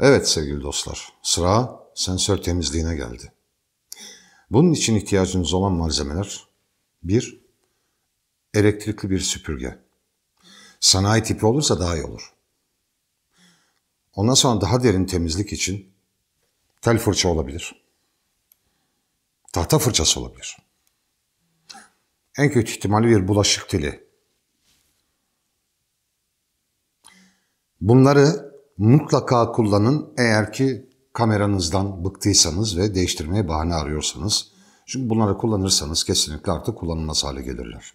Evet sevgili dostlar, sıra sensör temizliğine geldi. Bunun için ihtiyacınız olan malzemeler 1. Elektrikli bir süpürge. Sanayi tipi olursa daha iyi olur. Ondan sonra daha derin temizlik için tel fırça olabilir. Tahta fırçası olabilir. En kötü ihtimali bir bulaşık teli. Bunları mutlaka kullanın eğer ki kameranızdan bıktıysanız ve değiştirmeye bahane arıyorsanız. Çünkü bunları kullanırsanız kesinlikle artık kullanılmaz hale gelirler.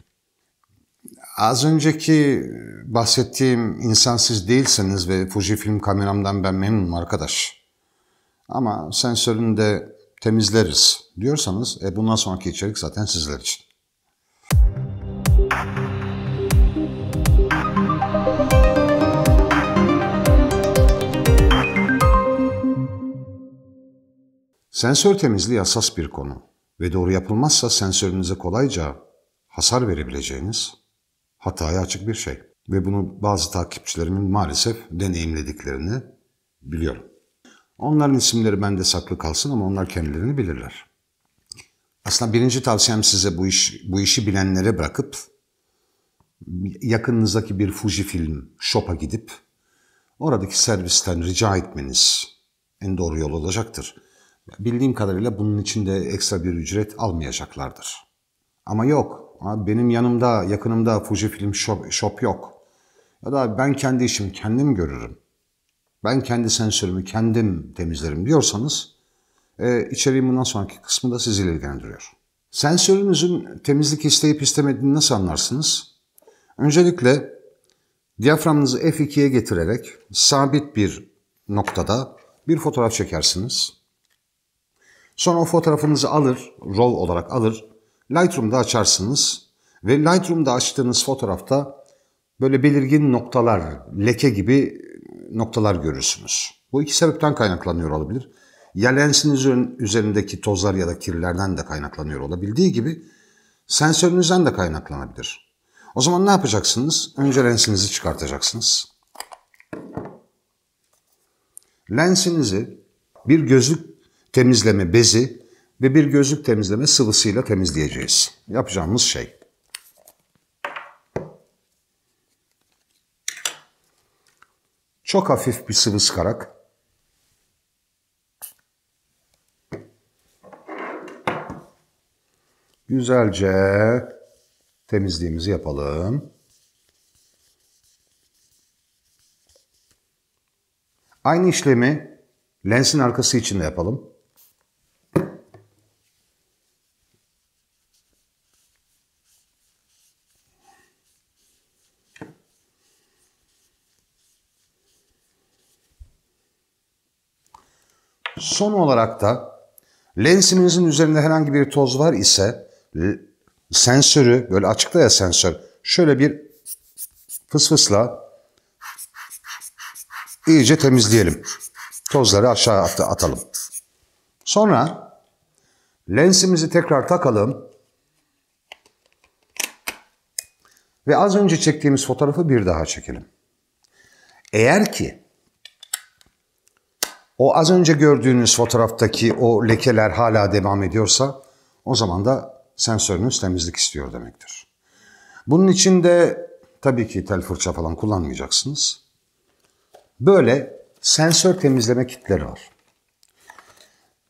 Az önceki bahsettiğim insansız değilseniz ve Fujifilm kameramdan ben memnunum arkadaş. Ama sensörünü de temizleriz diyorsanız e bundan sonraki içerik zaten sizler için. Sensör temizliği hassas bir konu ve doğru yapılmazsa sensörünüze kolayca hasar verebileceğiniz hataya açık bir şey. Ve bunu bazı takipçilerimin maalesef deneyimlediklerini biliyorum. Onların isimleri bende saklı kalsın ama onlar kendilerini bilirler. Aslında birinci tavsiyem size bu, iş, bu işi bilenlere bırakıp yakınınızdaki bir Fuji film shop'a gidip oradaki servisten rica etmeniz en doğru yol olacaktır. Bildiğim kadarıyla bunun için de ekstra bir ücret almayacaklardır. Ama yok. Benim yanımda, yakınımda Fujifilm Shop, shop yok. Ya da ben kendi işimi kendim görürüm. Ben kendi sensörümü kendim temizlerim diyorsanız e, içeriğin bundan sonraki kısmı da sizi ilgilendiriyor. Sensörünüzün temizlik isteyip istemediğini nasıl anlarsınız? Öncelikle diyaframınızı F2'ye getirerek sabit bir noktada bir fotoğraf çekersiniz. Sonra o fotoğrafınızı alır, RAW olarak alır. Lightroom'da açarsınız ve Lightroom'da açtığınız fotoğrafta böyle belirgin noktalar, leke gibi noktalar görürsünüz. Bu iki sebepten kaynaklanıyor olabilir. Ya lensiniz üzerindeki tozlar ya da kirlerden de kaynaklanıyor olabildiği gibi sensörünüzden de kaynaklanabilir. O zaman ne yapacaksınız? Önce lensinizi çıkartacaksınız. Lensinizi bir gözlük temizleme bezi ve bir gözlük temizleme sıvısıyla temizleyeceğiz. Yapacağımız şey. Çok hafif bir sıvı sıkarak güzelce temizliğimizi yapalım. Aynı işlemi lensin arkası için de yapalım. Son olarak da lensimizin üzerinde herhangi bir toz var ise sensörü böyle açıkta ya sensör şöyle bir fısfısla iyice temizleyelim. Tozları aşağı at atalım. Sonra lensimizi tekrar takalım. Ve az önce çektiğimiz fotoğrafı bir daha çekelim. Eğer ki o az önce gördüğünüz fotoğraftaki o lekeler hala devam ediyorsa o zaman da sensörünüz temizlik istiyor demektir. Bunun için de tabii ki tel fırça falan kullanmayacaksınız. Böyle sensör temizleme kitleri var.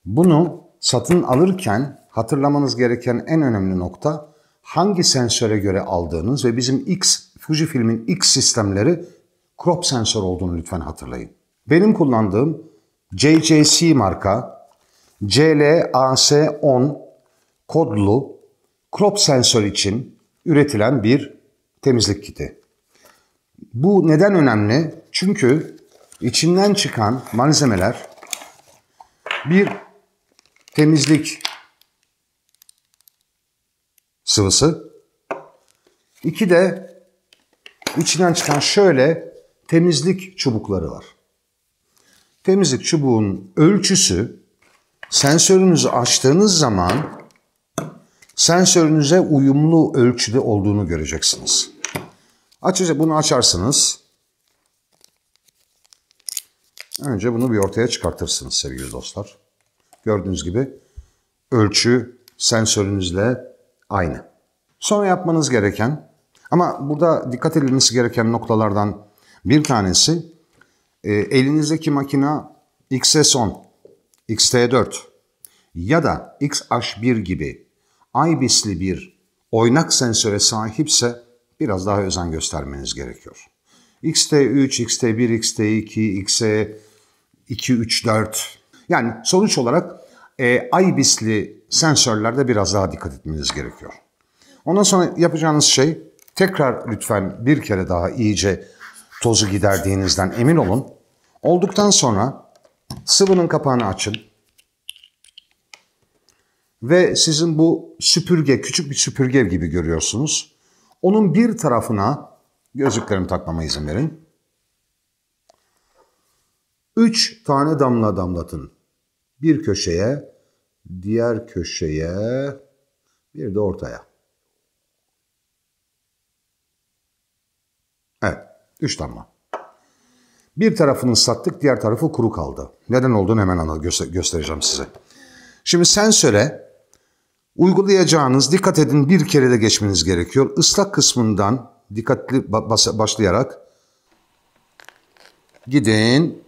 Bunu satın alırken hatırlamanız gereken en önemli nokta hangi sensöre göre aldığınız ve bizim X Fujifilm'in X sistemleri crop sensör olduğunu lütfen hatırlayın. Benim kullandığım JJC marka, CLAS10 kodlu crop sensör için üretilen bir temizlik kiti. Bu neden önemli? Çünkü içinden çıkan malzemeler bir temizlik sıvısı, iki de içinden çıkan şöyle temizlik çubukları var temizlik çubuğun ölçüsü sensörünüzü açtığınız zaman sensörünüze uyumlu ölçüde olduğunu göreceksiniz. Açacak bunu açarsınız. Önce bunu bir ortaya çıkartırsınız sevgili dostlar. Gördüğünüz gibi ölçü sensörünüzle aynı. Sonra yapmanız gereken ama burada dikkat edilmesi gereken noktalardan bir tanesi e, elinizdeki makina XS10, XT4 ya da XH1 gibi IBIS'li bir oynak sensöre sahipse biraz daha özen göstermeniz gerekiyor. XT3, XT1, XT2, XE2, 3, 4 yani sonuç olarak e, IBIS'li sensörlerde biraz daha dikkat etmeniz gerekiyor. Ondan sonra yapacağınız şey tekrar lütfen bir kere daha iyice tozu giderdiğinizden emin olun. Olduktan sonra sıvının kapağını açın. Ve sizin bu süpürge, küçük bir süpürge gibi görüyorsunuz. Onun bir tarafına gözlüklerimi takmama izin verin. Üç tane damla damlatın. Bir köşeye, diğer köşeye, bir de ortaya. Evet, üç damla. Bir tarafını sattık, diğer tarafı kuru kaldı. Neden olduğunu hemen göstereceğim size. Şimdi sen söyle, uygulayacağınız, dikkat edin bir kere de geçmeniz gerekiyor. Islak kısmından dikkatli başlayarak gidin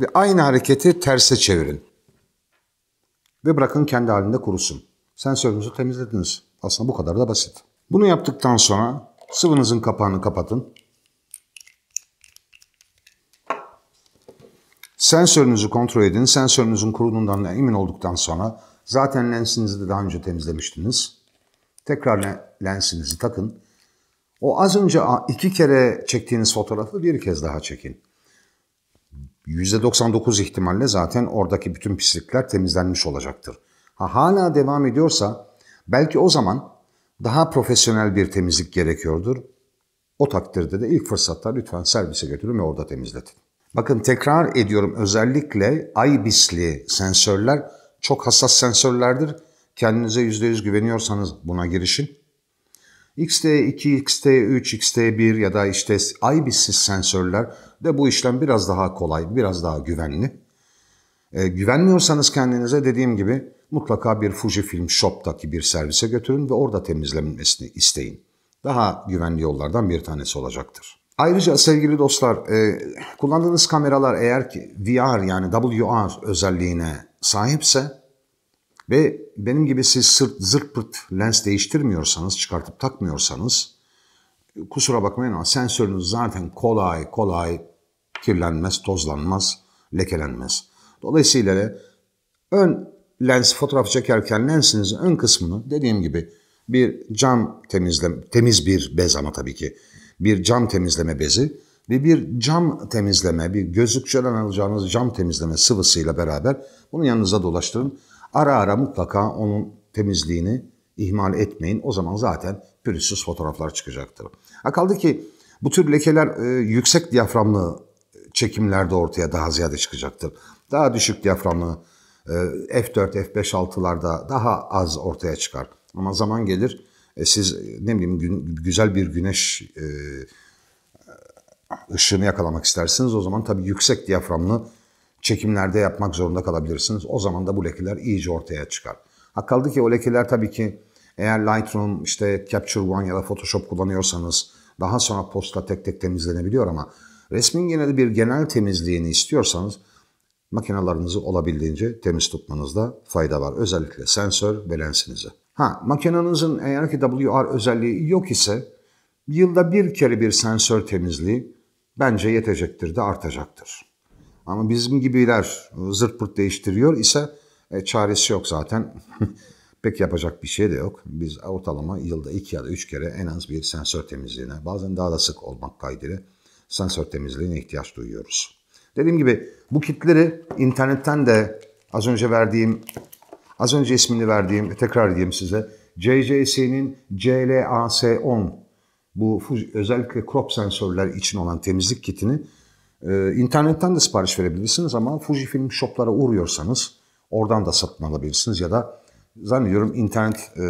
ve aynı hareketi terse çevirin. Ve bırakın kendi halinde kurusun. Sensörünüzü temizlediniz. Aslında bu kadar da basit. Bunu yaptıktan sonra sıvınızın kapağını kapatın. Sensörünüzü kontrol edin. Sensörünüzün kuruduğundan emin olduktan sonra zaten lensinizi de daha önce temizlemiştiniz. Tekrar lensinizi takın. O az önce iki kere çektiğiniz fotoğrafı bir kez daha çekin. %99 ihtimalle zaten oradaki bütün pislikler temizlenmiş olacaktır. Ha, hala devam ediyorsa belki o zaman daha profesyonel bir temizlik gerekiyordur. O takdirde de ilk fırsatta lütfen servise götürün ve orada temizletin. Bakın tekrar ediyorum özellikle IBIS'li sensörler çok hassas sensörlerdir. Kendinize %100 güveniyorsanız buna girişin. XT2, XT3, XT1 ya da işte IBIS'siz sensörler de bu işlem biraz daha kolay, biraz daha güvenli. E, güvenmiyorsanız kendinize dediğim gibi mutlaka bir Fujifilm Shop'taki bir servise götürün ve orada temizlenmesini isteyin. Daha güvenli yollardan bir tanesi olacaktır. Ayrıca sevgili dostlar e, kullandığınız kameralar eğer ki VR yani WR özelliğine sahipse ve benim gibi siz sırt zırt pırt lens değiştirmiyorsanız, çıkartıp takmıyorsanız kusura bakmayın ama sensörünüz zaten kolay kolay kirlenmez, tozlanmaz, lekelenmez. Dolayısıyla ön lens fotoğraf çekerken lensinizin ön kısmını dediğim gibi bir cam temizle, temiz bir bez ama tabii ki bir cam temizleme bezi ve bir cam temizleme, bir gözlükçeden alacağınız cam temizleme sıvısıyla beraber bunu yanınıza dolaştırın. Ara ara mutlaka onun temizliğini ihmal etmeyin. O zaman zaten pürüzsüz fotoğraflar çıkacaktır. Ha kaldı ki bu tür lekeler e, yüksek diyaframlı çekimlerde ortaya daha ziyade çıkacaktır. Daha düşük diyaframlı e, F4, F5, 6'larda daha az ortaya çıkar. Ama zaman gelir e siz ne bileyim gün, güzel bir güneş e, ışığını yakalamak istersiniz. O zaman tabii yüksek diyaframlı çekimlerde yapmak zorunda kalabilirsiniz. O zaman da bu lekeler iyice ortaya çıkar. Ha kaldı ki o lekeler tabii ki eğer Lightroom, işte Capture One ya da Photoshop kullanıyorsanız daha sonra posta tek tek temizlenebiliyor ama resmin yine de bir genel temizliğini istiyorsanız makinalarınızı olabildiğince temiz tutmanızda fayda var. Özellikle sensör ve lensinizi. Ha, makinenizin eğer ki WR özelliği yok ise yılda bir kere bir sensör temizliği bence yetecektir de artacaktır. Ama bizim gibiler e, zırt pırt değiştiriyor ise e, çaresi yok zaten. Pek yapacak bir şey de yok. Biz ortalama yılda iki ya da üç kere en az bir sensör temizliğine, bazen daha da sık olmak kaydıyla sensör temizliğine ihtiyaç duyuyoruz. Dediğim gibi bu kitleri internetten de az önce verdiğim Az önce ismini verdiğim, tekrar diyeyim size. JJC'nin CLAS10 bu özellikle crop sensörler için olan temizlik kitini e, internetten de sipariş verebilirsiniz ama Fujifilm shoplara uğruyorsanız oradan da satın alabilirsiniz ya da zannediyorum internet e,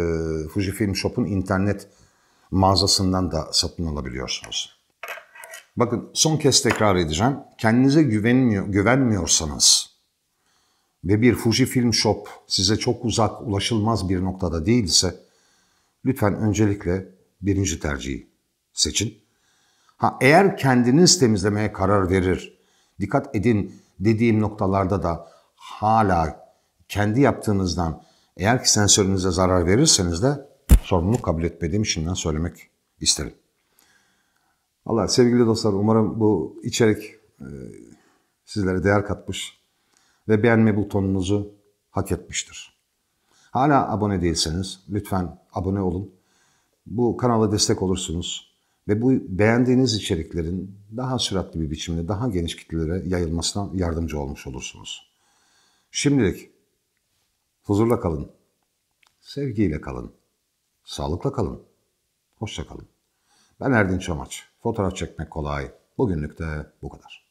Fujifilm shop'un internet mağazasından da satın alabiliyorsunuz. Bakın son kez tekrar edeceğim. Kendinize güvenmiyor, güvenmiyorsanız ve bir Fuji Film Shop size çok uzak, ulaşılmaz bir noktada değilse lütfen öncelikle birinci tercihi seçin. Ha eğer kendiniz temizlemeye karar verir, dikkat edin dediğim noktalarda da hala kendi yaptığınızdan eğer ki sensörünüze zarar verirseniz de sorumluluk kabul etmediğim şimdiden söylemek isterim. Allah sevgili dostlar umarım bu içerik e, sizlere değer katmış, ve beğenme butonunuzu hak etmiştir. Hala abone değilseniz lütfen abone olun. Bu kanala destek olursunuz ve bu beğendiğiniz içeriklerin daha süratli bir biçimde daha geniş kitlelere yayılmasına yardımcı olmuş olursunuz. Şimdilik huzurla kalın, sevgiyle kalın, sağlıkla kalın, hoşça kalın. Ben Erdin Çamaç. Fotoğraf çekmek kolay. Bugünlük de bu kadar.